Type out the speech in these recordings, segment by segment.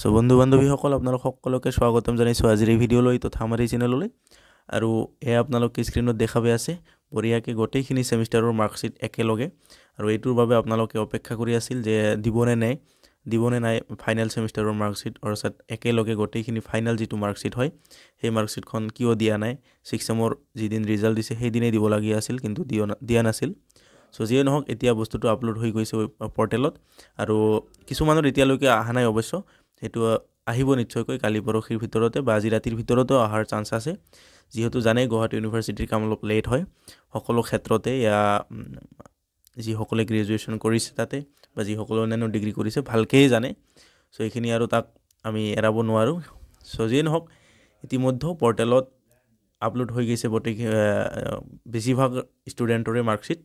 so বন্ধু বান্ধবী সকল আপনারা সকলকে স্বাগতম জানাইছো আজির এই ভিডিও লই তথা আমার এই চ্যানেল আর এ আপনাদের স্ক্রিনত দেখাবে আছে বড়িয়াকে গোটেখিনি সেমিস্টারের মার্কশিট একলগে আর এইটার বাবে আপনাদের অপেক্ষা করে আসিল যে দিবনে নাই দিবনে নাই ফাইনাল সেমিস্টারের মার্কশিট অর্থাৎ একলগে গোটেখিনি ফাইনাল যে মার্কশিট হয় সেই মার্কশিটখন কিয় দিয়া নাই সিক্স সেমর যিদিন রিজাল্ট দিছে সেই দিনে দিব লাগি আছিল কিন্তু দিয়া নাছিল সো যিয়ে নহক এতিয়া বস্তুটো আপলোড হয়ে গৈছে পর্টেলত আর কিছু মানুষ এতালেক অহা নাই অবশ্য সেইটো আহিব নিশ্চয়কৈ কালি পৰহিৰ ভিতৰতে বা আজি ৰাতিৰ ভিতৰতে অহাৰ চান্স আছে যিহেতু জানেই গুৱাহাটী ইউনিভাৰ্চিটিৰ কাম অলপ লেট হয় সকলো ক্ষেত্ৰতে ইয়াৰ যিসকলে গ্ৰেজুৱেশ্যন কৰিছে তাতে বা যিসকলে অন্যান্য ডিগ্ৰী কৰিছে ভালকেই জানে চ' এইখিনি আৰু তাক আমি এৰাব নোৱাৰোঁ চ' যিয়ে নহওক ইতিমধ্যেও পৰ্টেলত আপলোড হৈ গৈছে গতিকে বেছিভাগ ষ্টুডেণ্টৰে মাৰ্কশ্বীট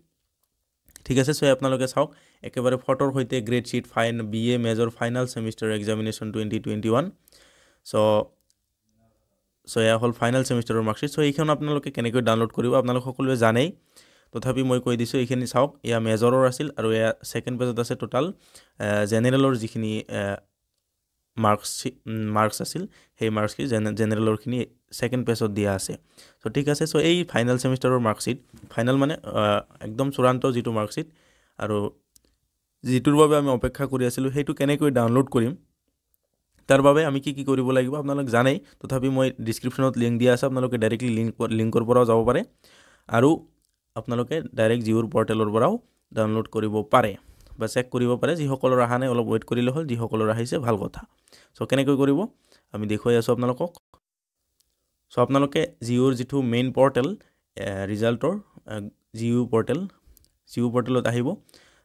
ঠিক আছে সো আপোনালোকে চাওক একেবাৰে ফটোৰ সৈতে grade sheet fine A major final semester examination twenty twenty one so' so এয়া হল ফাইনেল সেমিস্টাৰেৰ মাৰ্কশ্বিট চ' এইখন আপোনালোকে কেনেকৈ ডাউনলোড কৰিব আপনাৰ সকলোৱে জানেই তথাপি মই কৈ দিছোঁ এইখিনি চাওক এয়া মেজৰৰ আছিল আৰু এয়া ছেকেণ্ড পেজত আছে টোটাল জেনেৰেলৰ যিখিনি মাৰ্কছ মাৰ্কছ আছিল সেই মাৰ্কছখিনি জেনে জেনেৰেলৰখিনি ছেকেণ্ড পেজত দিয়া আছে চ' ঠিক আছে চ' এই ফাইনেল ছেমিষ্টাৰৰ মাৰ্কশ্বিট ফাইনেল মানে একদম চূড়ান্ত যিটো মাৰ্কশ্বিট আৰু যিটোৰ বাবে আমি অপেক্ষা কৰি আছিলোঁ সেইটো কেনেকৈ ডাউনলোড কৰিম তাৰ বাবে আমি কি কি কৰিব লাগিব আপোনালোক জানেই তথাপি মই ডিছক্ৰিপশ্যনত লিংক দিয়া আছে আপোনালোকে ডাইৰেক্টলি লিংক লিংকৰ পৰাও যাব পাৰে আৰু আপোনালোকে ডাইৰেক্ট জিঅ'ৰ পৰ্টেলৰ পৰাও ডাউনলোড কৰিব পাৰে বা চেক কৰিব পাৰে যিসকলৰ অহা নাই অলপ ৱেইট কৰিলে হ'ল যিসকলৰ আহিছে ভাল কথা চ' কেনেকৈ কৰিব আমি দেখুৱাই আছোঁ আপোনালোকক চ' আপোনালোকে জিঅ'ৰ যিটো মেইন পৰ্টেল ৰিজাল্টৰ জিঅ' পৰ্টেল জি জিঅ' পৰ্টেলত আহিব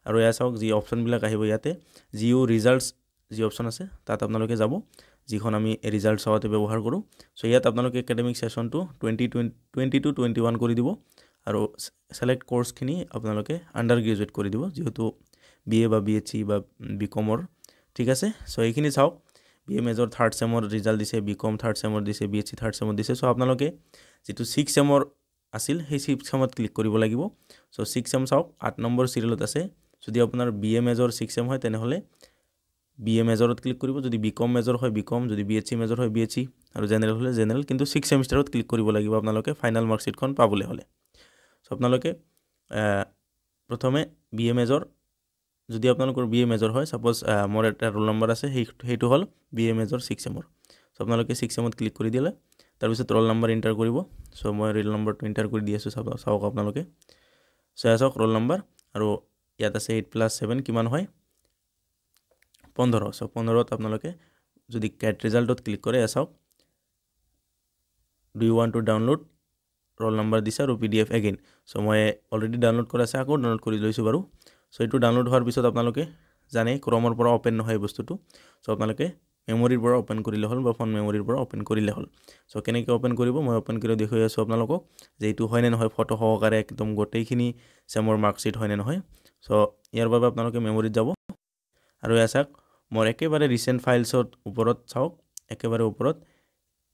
আৰু ইয়াত চাওক যি অপশ্যনবিলাক আহিব ইয়াতে জিঅ' ৰিজাল্টছ যি অপশ্যন আছে তাত আপোনালোকে যাব যিখন আমি ৰিজাল্ট চাওঁতে ব্যৱহাৰ কৰোঁ চ' ইয়াত আপোনালোকে একাডেমিক ছেশ্যনটো twenty twenty twenty two twenty one কৰি দিব আৰু ছিলেক্ট কৰ্চখিনি আপোনালোকে আণ্ডাৰ গ্ৰেজুৱেট কৰি দিব যিহেতু বি এ বা বি এইচ চি বা বিকমৰ ঠিক আছে চ' এইখিনি চাওক বি এ মেজৰ থাৰ্ড ছেমৰ ৰিজাল্ট দিছে বিকম থাৰ্ড ছেমৰ দিছে বি এইচ চি থাৰ্ড ছেমত দিছে চ' আপোনালোকে যিটো ছিক্স ছেমৰ আছিল সেই ছিক্স ছেমত ক্লিক কৰিব লাগিব চ' ছিক্স ছেম চাওক আঠ নম্বৰ চিৰিয়েলত আছে যদি আপোনাৰ B A major six sem হয় তেনেহ'লে বি এ মেজৰত ক্লিক কৰিব যদি বিকম মেজৰ হয় বিকম যদি বি এইচ চি মেজৰ হয় বি এইচ চি আৰু জেনেৰেল হ'লে জেনেৰেল কিন্তু ছিক্স ছেমিষ্টাৰত ক্লিক কৰিব লাগিব আপোনালোকে ফাইনেল মাৰ্কশ্বিটখন পাবলৈ হ'লে চ' আপোনালোকে প্ৰথমে বি এ মেজৰ যদি আপোনালোকৰ বি এ মেজৰ হয় ছাপ'জ মোৰ এটা ৰোল নম্বৰ আছে সেই সেইটো হ'ল বি এ মেজৰ ছিক্স এমৰ চ' আপোনালোকে ছিক্স এমত ক্লিক কৰি দিলে তাৰপিছত ৰোল নম্বৰ এণ্টাৰ কৰিব চ' মই ৰোল নম্বৰটো এণ্টাৰ কৰি দি আছোঁ চাব চাওক আপোনালোকে চাই চাওক ৰোল নম্বৰ আৰু ইয়াত আছে এইট প্লাছ ছেভেন কিমান হয় পোন্ধৰ চ' পোন্ধৰত আপোনালোকে যদি কেট ৰিজাল্টত ক্লিক কৰে চাওক ডু ইউ ৱান টু ডাউনলোড ৰোল নম্বৰ দিছে আৰু P D F again so' মই অলৰেডি ডাউনলোড কৰা আছে আকৌ ডাউনলোড কৰি লৈছোঁ বাৰু চ' এইটো ডাউনলোড হোৱাৰ পিছত আপোনালোকে জানেই ক্ৰমৰ পৰা অ'পেন নহয় এই বস্তুটো চ' আপোনালোকে মেমৰিৰ পৰা অ'পেন কৰিলে হ'ল বা ফোন মেমৰিৰ পৰা অ'পেন কৰিলে হ'ল চ' কেনেকৈ অ'পেন কৰিব মই অ'পেন কৰি দেখুৱাই আছোঁ আপোনালোকক যে এইটো হয়নে নহয় ফটো সহকাৰে একদম গোটেইখিনি চেমৰ মাৰ্কশ্বিট হয়নে নহয় চ' ইয়াৰ বাবে আপোনালোকে মেমৰিত যাব আৰু ইয়াৰ চাওক মোৰ একেবাৰে ৰিচেণ্ট ফাইলছৰ ওপৰত চাওক একেবাৰে ওপৰত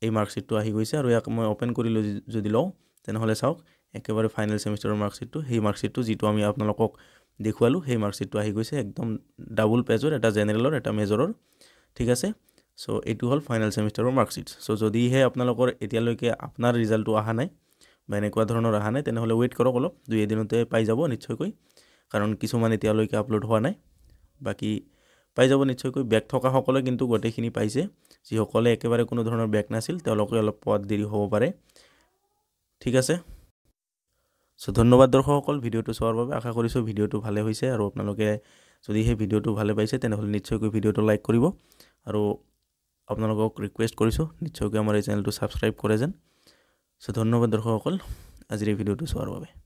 এই মাৰ্কশ্বিটটো আহি গৈছে আৰু ইয়াক মই অ'পেন কৰিলোঁ যদি লওঁ তেনেহ'লে চাওক একেবাৰে ফাইনেল ছেমিষ্টাৰৰ মাৰ্কশ্বিটটো সেই মাৰ্কশ্বিটটো যিটো আমি আপোনালোকক দেখুৱালোঁ সেই মাৰ্কশ্বীটটো আহি গৈছে একদম ডাবল পেজৰ এটা জেনেৰেলৰ এটা মেজৰৰ ঠিক আছে চ' এইটো হ'ল ফাইনেল ছেমিষ্টাৰৰ মাৰ্কশ্বীট চ' যদিহে আপোনালোকৰ এতিয়ালৈকে আপোনাৰ ৰিজাল্টটো অহা নাই বা এনেকুৱা ধৰণৰ অহা নাই তেনেহ'লে ৱেইট কৰক অলপ দুই এদিনতে পাই যাব নিশ্চয়কৈ কাৰণ কিছুমান এতিয়ালৈকে আপলোড হোৱা নাই বাকী পাই যাব নিশ্চয়কৈ বেগ থকাসকলে কিন্তু গোটেইখিনি পাইছে যিসকলে একেবাৰে কোনো ধৰণৰ বেগ নাছিল তেওঁলোকে অলপ পোৱাত দেৰি হ'ব পাৰে ঠিক আছে চ' ধন্যবাদ দৰ্শকসকল ভিডিঅ'টো চোৱাৰ বাবে আশা কৰিছোঁ ভিডিঅ'টো ভালে হৈছে আৰু আপোনালোকে যদি সেই ভিডিঅ'টো ভালে পাইছে তেনেহ'লে নিশ্চয়কৈ ভিডিঅ'টো লাইক কৰিব আৰু আপোনালোকক ৰিকুৱেষ্ট কৰিছোঁ নিশ্চয়কৈ আমাৰ এই চেনেলটো ছাবস্ক্ৰাইব কৰে যেন চ' ধন্যবাদ দৰ্শকসকল আজিৰ ভিডিঅ'টো চোৱাৰ বাবে